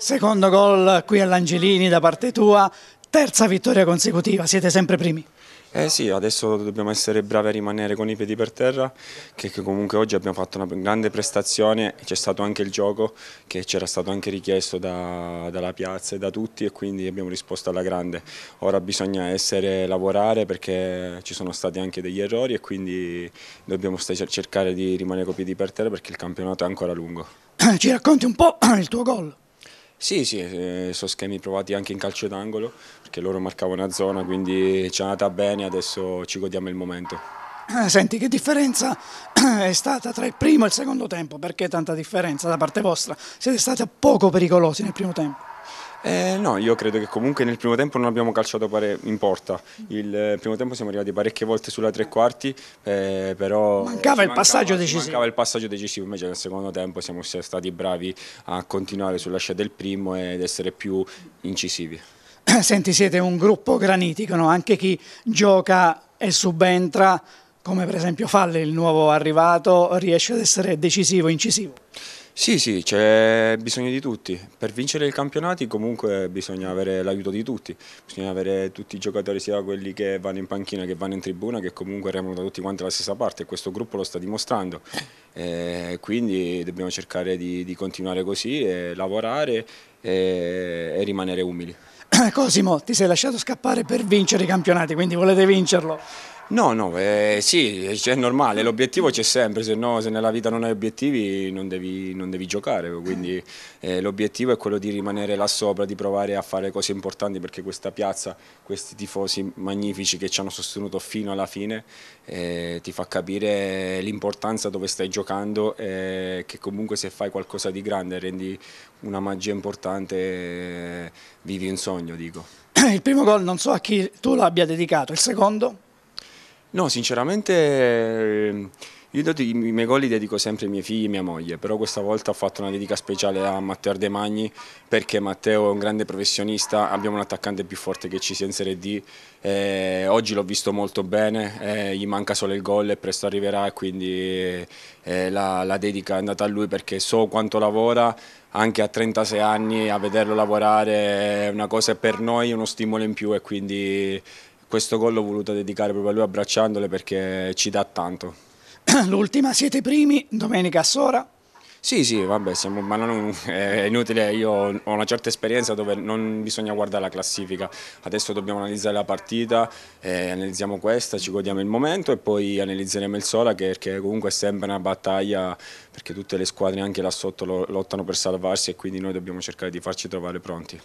Secondo gol qui all'Angelini da parte tua, terza vittoria consecutiva, siete sempre primi. Eh sì, adesso dobbiamo essere bravi a rimanere con i piedi per terra, che, comunque oggi abbiamo fatto una grande prestazione, c'è stato anche il gioco che c'era stato anche richiesto da, dalla piazza e da tutti e quindi abbiamo risposto alla grande. Ora bisogna essere, lavorare perché ci sono stati anche degli errori e quindi dobbiamo cercare di rimanere con i piedi per terra perché il campionato è ancora lungo. Ci racconti un po' il tuo gol? Sì, sì, eh, sono schemi provati anche in calcio d'angolo, perché loro marcavano una zona, quindi ci è andata bene, adesso ci godiamo il momento. Eh, senti, che differenza è stata tra il primo e il secondo tempo? Perché tanta differenza da parte vostra? Siete stati poco pericolosi nel primo tempo. Eh, no, io credo che comunque nel primo tempo non abbiamo calciato pare in porta. Il eh, primo tempo siamo arrivati parecchie volte sulla tre quarti, eh, però... Mancava il passaggio decisivo. Mancava il passaggio decisivo, invece nel secondo tempo siamo stati bravi a continuare sulla scia del primo ed essere più incisivi. Senti, siete un gruppo granitico, no? anche chi gioca e subentra, come per esempio Falle, il nuovo arrivato, riesce ad essere decisivo, incisivo. Sì, sì, c'è bisogno di tutti. Per vincere i campionati comunque bisogna avere l'aiuto di tutti. Bisogna avere tutti i giocatori, sia quelli che vanno in panchina che vanno in tribuna, che comunque remano da tutti quanti alla stessa parte. Questo gruppo lo sta dimostrando. Eh, quindi dobbiamo cercare di, di continuare così, e lavorare e, e rimanere umili. Cosimo, ti sei lasciato scappare per vincere i campionati, quindi volete vincerlo. No, no, eh, sì, è normale, l'obiettivo c'è sempre, se, no, se nella vita non hai obiettivi non devi, non devi giocare, quindi eh, l'obiettivo è quello di rimanere là sopra, di provare a fare cose importanti perché questa piazza, questi tifosi magnifici che ci hanno sostenuto fino alla fine eh, ti fa capire l'importanza dove stai giocando e eh, che comunque se fai qualcosa di grande rendi una magia importante eh, vivi un sogno, dico. Il primo gol non so a chi tu l'abbia dedicato, il secondo? No, sinceramente ehm, io i miei gol li dedico sempre ai miei figli e mia moglie, però questa volta ho fatto una dedica speciale a Matteo Ardemagni perché Matteo è un grande professionista, abbiamo un attaccante più forte che ci sia in Serie D, eh, oggi l'ho visto molto bene, eh, gli manca solo il gol e presto arriverà e quindi eh, la, la dedica è andata a lui perché so quanto lavora, anche a 36 anni a vederlo lavorare è una cosa per noi, uno stimolo in più e quindi questo gol l'ho voluto dedicare proprio a lui abbracciandole perché ci dà tanto. L'ultima, siete primi, domenica a Sora. Sì, sì, vabbè, siamo, ma non, è inutile, io ho una certa esperienza dove non bisogna guardare la classifica, adesso dobbiamo analizzare la partita, eh, analizziamo questa, ci godiamo il momento e poi analizzeremo il Sola che, che comunque è sempre una battaglia perché tutte le squadre anche là sotto lottano per salvarsi e quindi noi dobbiamo cercare di farci trovare pronti.